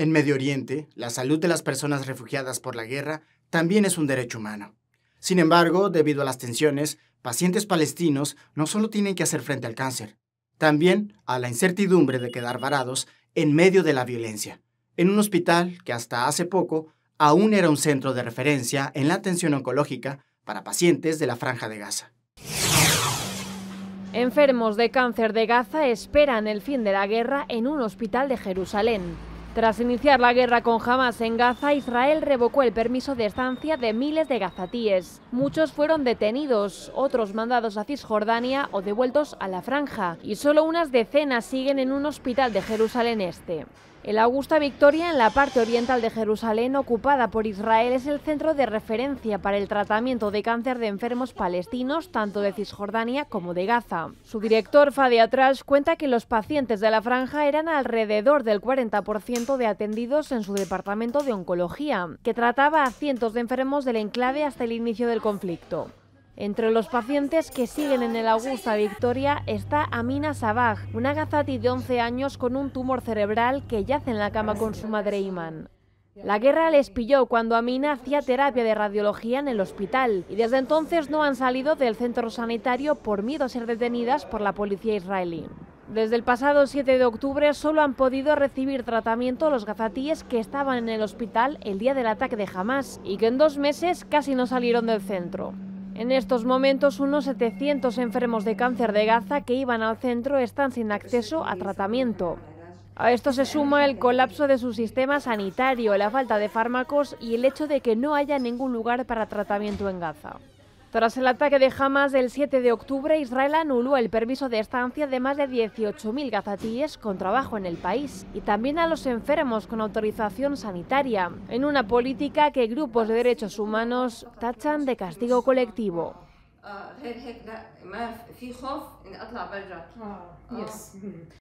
En Medio Oriente, la salud de las personas refugiadas por la guerra también es un derecho humano. Sin embargo, debido a las tensiones, pacientes palestinos no solo tienen que hacer frente al cáncer, también a la incertidumbre de quedar varados en medio de la violencia, en un hospital que hasta hace poco aún era un centro de referencia en la atención oncológica para pacientes de la Franja de Gaza. Enfermos de cáncer de Gaza esperan el fin de la guerra en un hospital de Jerusalén. Tras iniciar la guerra con Hamas en Gaza, Israel revocó el permiso de estancia de miles de gazatíes. Muchos fueron detenidos, otros mandados a Cisjordania o devueltos a la franja, y solo unas decenas siguen en un hospital de Jerusalén Este. El Augusta Victoria, en la parte oriental de Jerusalén, ocupada por Israel, es el centro de referencia para el tratamiento de cáncer de enfermos palestinos, tanto de Cisjordania como de Gaza. Su director, Fadi Atrash, cuenta que los pacientes de la franja eran alrededor del 40% de atendidos en su departamento de oncología, que trataba a cientos de enfermos del enclave hasta el inicio del conflicto. Entre los pacientes que siguen en el Augusta Victoria está Amina Sabag, una gazati de 11 años con un tumor cerebral que yace en la cama con su madre Iman. La guerra les pilló cuando Amina hacía terapia de radiología en el hospital y desde entonces no han salido del centro sanitario por miedo a ser detenidas por la policía israelí. Desde el pasado 7 de octubre solo han podido recibir tratamiento los gazatíes que estaban en el hospital el día del ataque de Hamas y que en dos meses casi no salieron del centro. En estos momentos, unos 700 enfermos de cáncer de Gaza que iban al centro están sin acceso a tratamiento. A esto se suma el colapso de su sistema sanitario, la falta de fármacos y el hecho de que no haya ningún lugar para tratamiento en Gaza. Tras el ataque de Hamas del 7 de octubre, Israel anuló el permiso de estancia de más de 18.000 gazatíes con trabajo en el país y también a los enfermos con autorización sanitaria, en una política que grupos de derechos humanos tachan de castigo colectivo. Ah,